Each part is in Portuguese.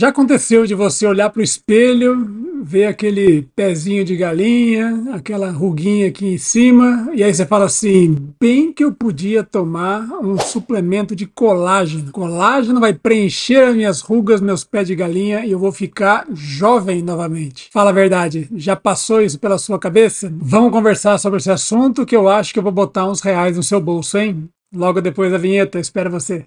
Já aconteceu de você olhar para o espelho, ver aquele pezinho de galinha, aquela ruguinha aqui em cima, e aí você fala assim: bem que eu podia tomar um suplemento de colágeno. Colágeno vai preencher as minhas rugas, meus pés de galinha e eu vou ficar jovem novamente. Fala a verdade, já passou isso pela sua cabeça? Vamos conversar sobre esse assunto que eu acho que eu vou botar uns reais no seu bolso, hein? Logo depois da vinheta, espero você.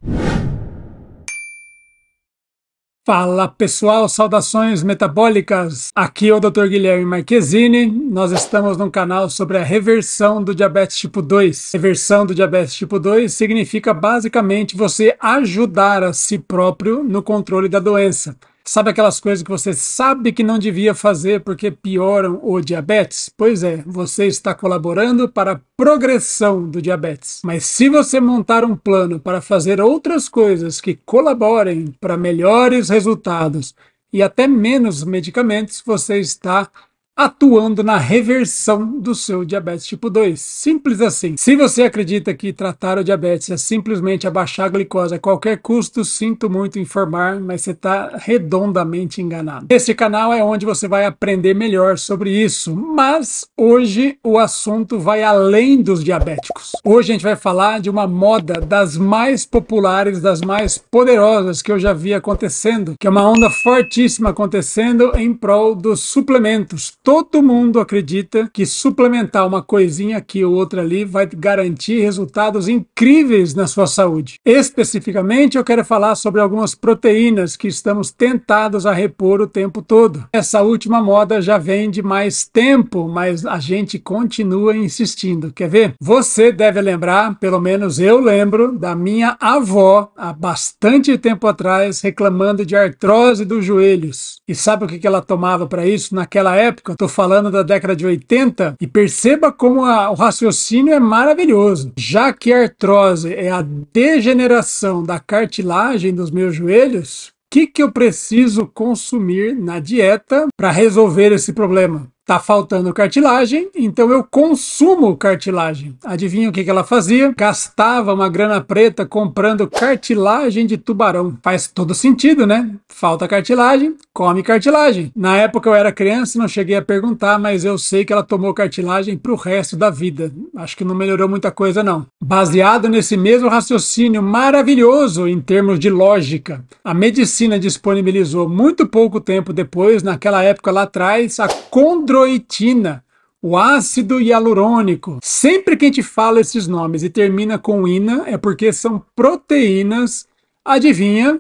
Fala pessoal, saudações metabólicas! Aqui é o Dr. Guilherme Marquezine. Nós estamos num canal sobre a reversão do diabetes tipo 2. Reversão do diabetes tipo 2 significa basicamente você ajudar a si próprio no controle da doença. Sabe aquelas coisas que você sabe que não devia fazer porque pioram o diabetes? Pois é, você está colaborando para a progressão do diabetes. Mas se você montar um plano para fazer outras coisas que colaborem para melhores resultados e até menos medicamentos, você está atuando na reversão do seu diabetes tipo 2. Simples assim. Se você acredita que tratar o diabetes é simplesmente abaixar a glicose a qualquer custo, sinto muito informar, mas você está redondamente enganado. Esse canal é onde você vai aprender melhor sobre isso, mas hoje o assunto vai além dos diabéticos. Hoje a gente vai falar de uma moda das mais populares, das mais poderosas que eu já vi acontecendo, que é uma onda fortíssima acontecendo em prol dos suplementos Todo mundo acredita que suplementar uma coisinha aqui ou outra ali vai garantir resultados incríveis na sua saúde. Especificamente, eu quero falar sobre algumas proteínas que estamos tentados a repor o tempo todo. Essa última moda já vem de mais tempo, mas a gente continua insistindo. Quer ver? Você deve lembrar, pelo menos eu lembro, da minha avó há bastante tempo atrás reclamando de artrose dos joelhos. E sabe o que ela tomava para isso naquela época? época, estou falando da década de 80, e perceba como a, o raciocínio é maravilhoso. Já que a artrose é a degeneração da cartilagem dos meus joelhos, o que, que eu preciso consumir na dieta para resolver esse problema? tá faltando cartilagem, então eu consumo cartilagem. Adivinha o que, que ela fazia? Gastava uma grana preta comprando cartilagem de tubarão. Faz todo sentido, né? Falta cartilagem, come cartilagem. Na época eu era criança e não cheguei a perguntar, mas eu sei que ela tomou cartilagem pro resto da vida. Acho que não melhorou muita coisa, não. Baseado nesse mesmo raciocínio maravilhoso em termos de lógica, a medicina disponibilizou muito pouco tempo depois, naquela época lá atrás, a condro tiroitina, o ácido hialurônico. Sempre que a gente fala esses nomes e termina com ina é porque são proteínas, adivinha,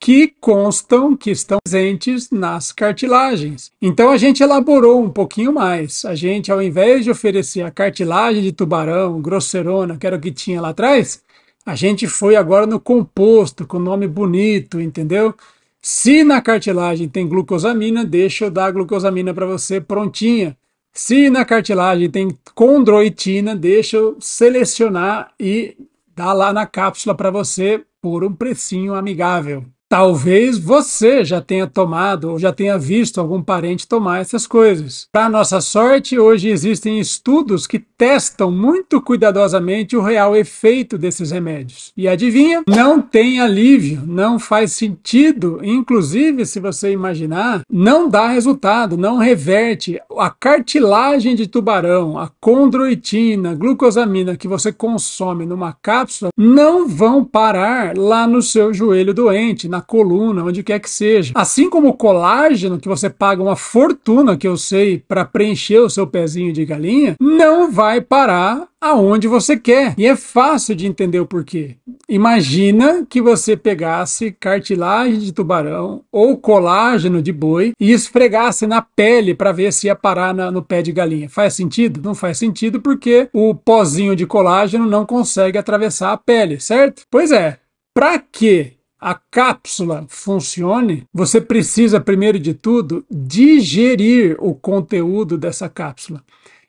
que constam que estão presentes nas cartilagens. Então a gente elaborou um pouquinho mais. A gente, ao invés de oferecer a cartilagem de tubarão, grosserona, que era o que tinha lá atrás, a gente foi agora no composto, com nome bonito, entendeu? Se na cartilagem tem glucosamina, deixa eu dar a glucosamina para você prontinha. Se na cartilagem tem condroitina, deixa eu selecionar e dar lá na cápsula para você por um precinho amigável. Talvez você já tenha tomado ou já tenha visto algum parente tomar essas coisas. Para nossa sorte, hoje existem estudos que testam muito cuidadosamente o real efeito desses remédios. E adivinha? Não tem alívio, não faz sentido, inclusive se você imaginar, não dá resultado, não reverte. A cartilagem de tubarão, a condroitina, glucosamina que você consome numa cápsula não vão parar lá no seu joelho doente, na na coluna, onde quer que seja. Assim como o colágeno, que você paga uma fortuna, que eu sei, para preencher o seu pezinho de galinha, não vai parar aonde você quer. E é fácil de entender o porquê. Imagina que você pegasse cartilagem de tubarão ou colágeno de boi e esfregasse na pele para ver se ia parar na, no pé de galinha. Faz sentido? Não faz sentido porque o pozinho de colágeno não consegue atravessar a pele, certo? Pois é. Para que a cápsula funcione, você precisa, primeiro de tudo, digerir o conteúdo dessa cápsula.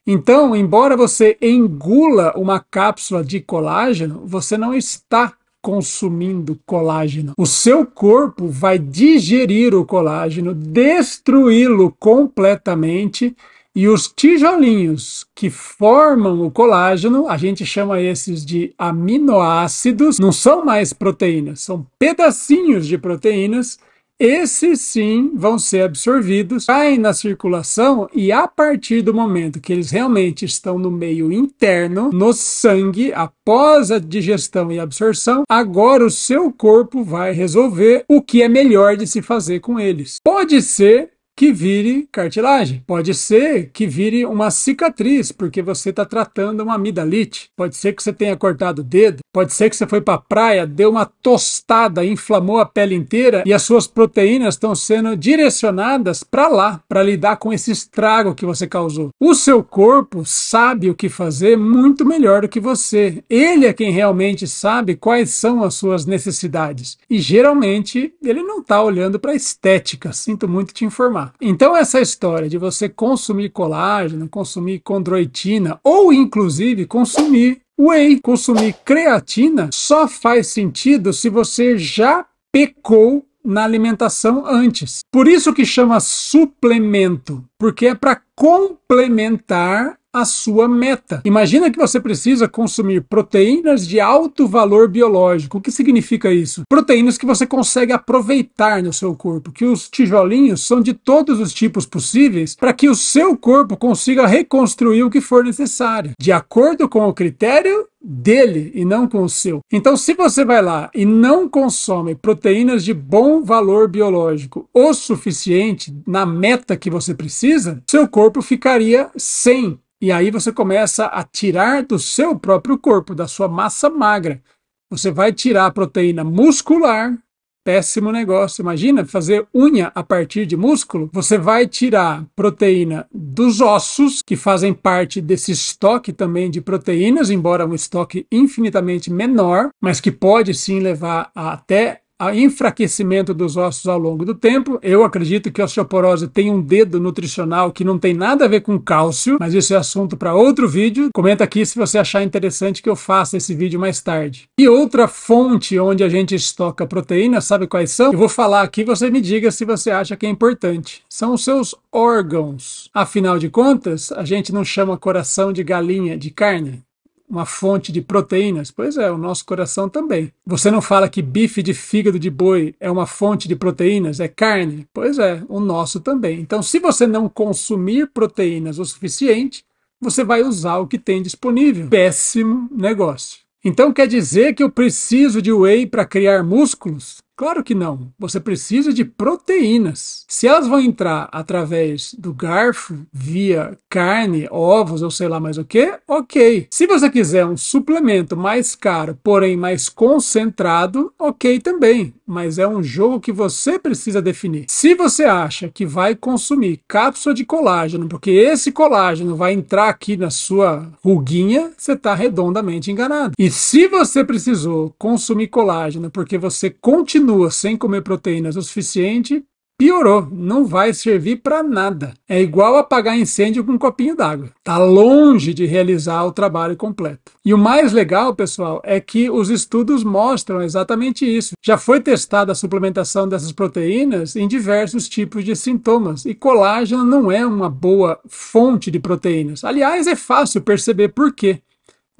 Então, embora você engula uma cápsula de colágeno, você não está consumindo colágeno. O seu corpo vai digerir o colágeno, destruí-lo completamente e os tijolinhos que formam o colágeno, a gente chama esses de aminoácidos, não são mais proteínas, são pedacinhos de proteínas. Esses sim vão ser absorvidos, caem na circulação e a partir do momento que eles realmente estão no meio interno, no sangue, após a digestão e absorção, agora o seu corpo vai resolver o que é melhor de se fazer com eles. Pode ser que vire cartilagem. Pode ser que vire uma cicatriz, porque você está tratando uma amidalite. Pode ser que você tenha cortado o dedo. Pode ser que você foi para a praia, deu uma tostada, inflamou a pele inteira e as suas proteínas estão sendo direcionadas para lá, para lidar com esse estrago que você causou. O seu corpo sabe o que fazer muito melhor do que você. Ele é quem realmente sabe quais são as suas necessidades. E geralmente ele não está olhando para a estética. Sinto muito te informar. Então, essa história de você consumir colágeno, consumir condroitina ou, inclusive, consumir whey, consumir creatina, só faz sentido se você já pecou na alimentação antes. Por isso que chama suplemento, porque é para complementar a sua meta. Imagina que você precisa consumir proteínas de alto valor biológico. O que significa isso? Proteínas que você consegue aproveitar no seu corpo, que os tijolinhos são de todos os tipos possíveis para que o seu corpo consiga reconstruir o que for necessário, de acordo com o critério dele e não com o seu. Então, se você vai lá e não consome proteínas de bom valor biológico o suficiente na meta que você precisa, seu corpo ficaria sem e aí você começa a tirar do seu próprio corpo, da sua massa magra. Você vai tirar a proteína muscular, péssimo negócio. Imagina fazer unha a partir de músculo. Você vai tirar proteína dos ossos, que fazem parte desse estoque também de proteínas, embora um estoque infinitamente menor, mas que pode sim levar até a enfraquecimento dos ossos ao longo do tempo. Eu acredito que a osteoporose tem um dedo nutricional que não tem nada a ver com cálcio, mas isso é assunto para outro vídeo. Comenta aqui se você achar interessante que eu faça esse vídeo mais tarde. E outra fonte onde a gente estoca proteína, sabe quais são? Eu vou falar aqui, você me diga se você acha que é importante. São os seus órgãos. Afinal de contas, a gente não chama coração de galinha de carne uma fonte de proteínas? Pois é, o nosso coração também. Você não fala que bife de fígado de boi é uma fonte de proteínas, é carne? Pois é, o nosso também. Então, se você não consumir proteínas o suficiente, você vai usar o que tem disponível. Péssimo negócio. Então quer dizer que eu preciso de whey para criar músculos? Claro que não. Você precisa de proteínas. Se elas vão entrar através do garfo, via carne, ovos ou sei lá mais o que, ok. Se você quiser um suplemento mais caro, porém mais concentrado, ok também. Mas é um jogo que você precisa definir. Se você acha que vai consumir cápsula de colágeno, porque esse colágeno vai entrar aqui na sua ruguinha, você está redondamente enganado. E se você precisou consumir colágeno porque você continua nua, sem comer proteínas o suficiente, piorou, não vai servir para nada. É igual apagar incêndio com um copinho d'água. Tá longe de realizar o trabalho completo. E o mais legal, pessoal, é que os estudos mostram exatamente isso. Já foi testada a suplementação dessas proteínas em diversos tipos de sintomas, e colágeno não é uma boa fonte de proteínas. Aliás, é fácil perceber por quê.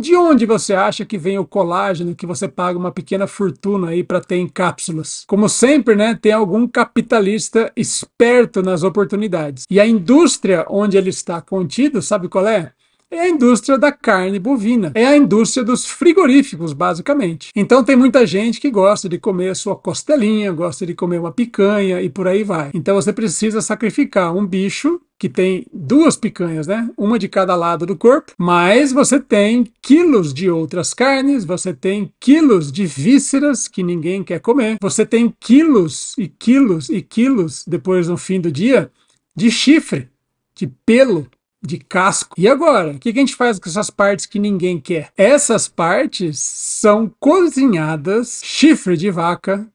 De onde você acha que vem o colágeno que você paga uma pequena fortuna aí para ter em cápsulas? Como sempre, né, tem algum capitalista esperto nas oportunidades. E a indústria onde ele está contido, sabe qual é? é a indústria da carne bovina, é a indústria dos frigoríficos, basicamente. Então tem muita gente que gosta de comer a sua costelinha, gosta de comer uma picanha e por aí vai. Então você precisa sacrificar um bicho que tem duas picanhas, né? Uma de cada lado do corpo, mas você tem quilos de outras carnes, você tem quilos de vísceras que ninguém quer comer, você tem quilos e quilos e quilos depois no fim do dia de chifre, de pelo de casco. E agora? O que a gente faz com essas partes que ninguém quer? Essas partes são cozinhadas, chifre de vaca,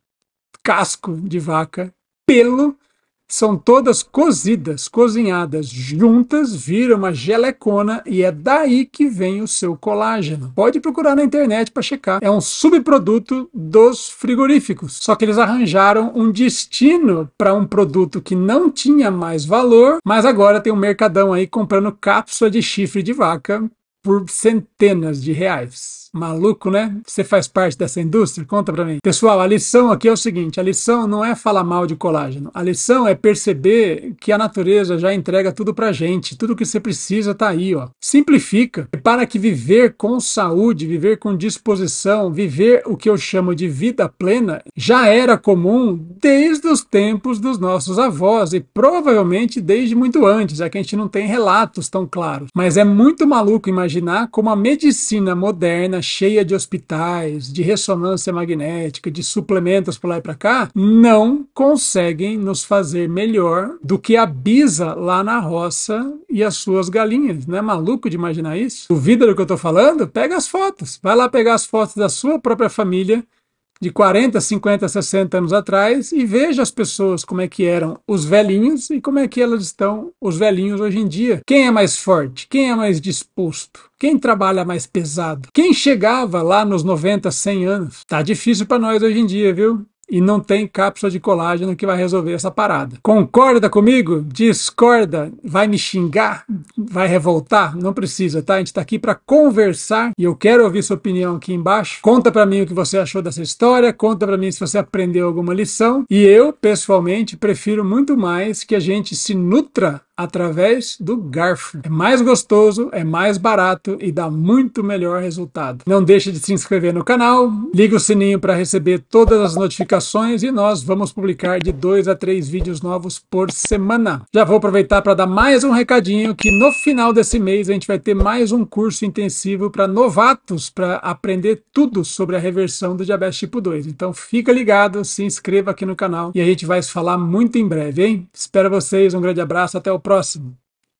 casco de vaca, pelo são todas cozidas, cozinhadas juntas, vira uma gelecona e é daí que vem o seu colágeno. Pode procurar na internet para checar. É um subproduto dos frigoríficos. Só que eles arranjaram um destino para um produto que não tinha mais valor, mas agora tem um mercadão aí comprando cápsula de chifre de vaca por centenas de reais. Maluco, né? Você faz parte dessa indústria? Conta pra mim. Pessoal, a lição aqui é o seguinte: a lição não é falar mal de colágeno. A lição é perceber que a natureza já entrega tudo pra gente. Tudo que você precisa tá aí, ó. Simplifica. Para que viver com saúde, viver com disposição, viver o que eu chamo de vida plena, já era comum desde os tempos dos nossos avós e provavelmente desde muito antes, já que a gente não tem relatos tão claros. Mas é muito maluco imaginar como a medicina moderna cheia de hospitais, de ressonância magnética, de suplementos por lá e para cá, não conseguem nos fazer melhor do que a bisa lá na roça e as suas galinhas. Não é maluco de imaginar isso? Duvida do que eu estou falando? Pega as fotos. Vai lá pegar as fotos da sua própria família de 40, 50, 60 anos atrás e veja as pessoas como é que eram os velhinhos e como é que elas estão os velhinhos hoje em dia. Quem é mais forte? Quem é mais disposto? Quem trabalha mais pesado? Quem chegava lá nos 90, 100 anos? Tá difícil para nós hoje em dia, viu? e não tem cápsula de colágeno que vai resolver essa parada. Concorda comigo? Discorda? Vai me xingar? Vai revoltar? Não precisa, tá? A gente está aqui para conversar e eu quero ouvir sua opinião aqui embaixo. Conta para mim o que você achou dessa história, conta para mim se você aprendeu alguma lição. E eu, pessoalmente, prefiro muito mais que a gente se nutra através do garfo. É mais gostoso, é mais barato e dá muito melhor resultado. Não deixe de se inscrever no canal, liga o sininho para receber todas as notificações e nós vamos publicar de dois a três vídeos novos por semana. Já vou aproveitar para dar mais um recadinho que no final desse mês a gente vai ter mais um curso intensivo para novatos para aprender tudo sobre a reversão do diabetes tipo 2. Então fica ligado, se inscreva aqui no canal e a gente vai se falar muito em breve, hein? Espero vocês, um grande abraço, até o próxima!